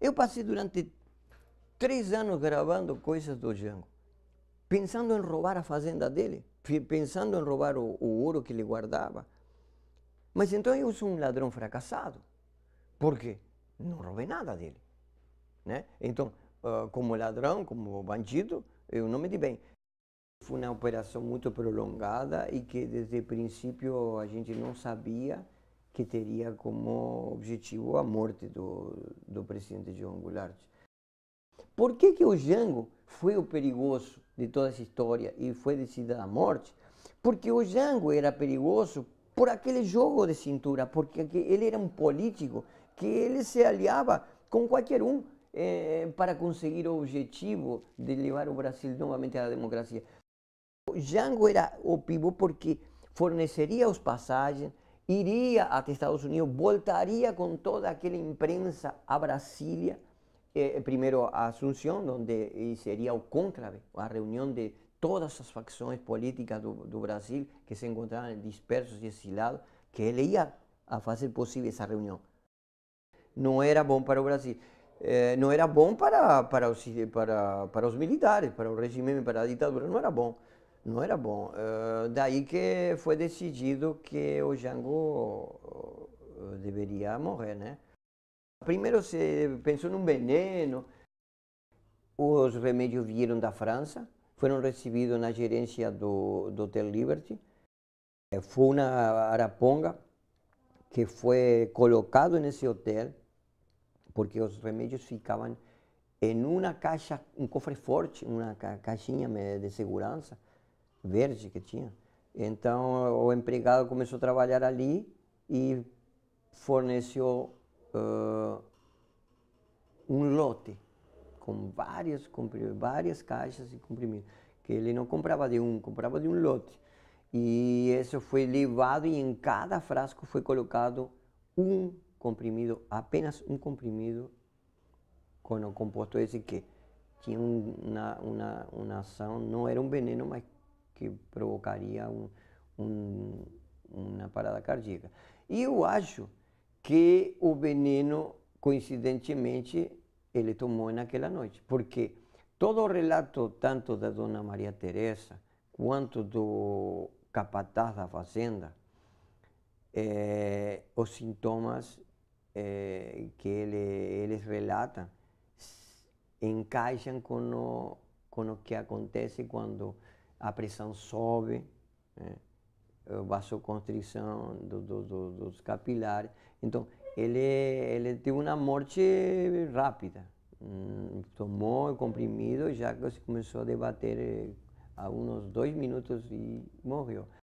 Eu passei durante três anos gravando coisas do Django, pensando em roubar a fazenda dele, pensando em roubar o, o ouro que ele guardava. Mas então eu sou um ladrão fracassado, porque não roubei nada dele. Né? Então, ah, como ladrão, como bandido, eu não me dei bem. Foi uma operação muito prolongada e que desde o princípio a gente não sabia que teria como objetivo a morte do, do presidente João Goulart. Por que, que o Jango foi o perigoso de toda essa história e foi decidida a morte? Porque o Jango era perigoso por aquele jogo de cintura, porque ele era um político que ele se aliava com qualquer um eh, para conseguir o objetivo de levar o Brasil novamente à democracia. O Jango era o pivô porque forneceria os passagens, iria até Estados Unidos, voltaria com toda aquela imprensa a Brasília, eh, eh primeiro a Assunção, onde eh, seria o conclave, a reunião de todas as facções políticas do, do Brasil que se encontravam dispersos e exilados, que ele ia a fazer possível essa reunião. Não era bom para o Brasil. Eh, não era bom para, para, os, para, para os militares, para o regime, para a ditadura, não era bom não era bom. Uh, daí que foi decidido que o Jango ah, ah, deveria morrer, né? Primeiro se pensou num veneno. Os remédios vieram da França, foram recebidos na gerência do, do Hotel Liberty. Eh, foi uma araponga que foi colocado nesse hotel, porque os remédios ficavam em uma caixa, um cofre forte, uma caixinha eh, de segurança verde que tinha. Então o empregado começou a trabalhar ali e forneceu uh, um lote com várias, várias caixas de comprimido, que ele não comprava de um, comprava de um lote. E isso foi levado e em cada frasco foi colocado um comprimido, apenas um comprimido com o composto esse que tinha uma, uma, uma ação, não era um veneno, mas que provocaria um, um, uma parada cardíaca. E eu acho que o veneno, coincidentemente, ele tomou naquela noite, porque todo o relato, tanto da dona Maria Teresa quanto do capataz da fazenda, é, os sintomas é, que ele, eles relatam encaixam com o, com o que acontece quando a pressão sobe, né? a vasoconstrição do, do, do, dos capilares. Então, ele, ele teve uma morte rápida. Hum, tomou o comprimido, já começou a debater eh, há uns dois minutos e morreu.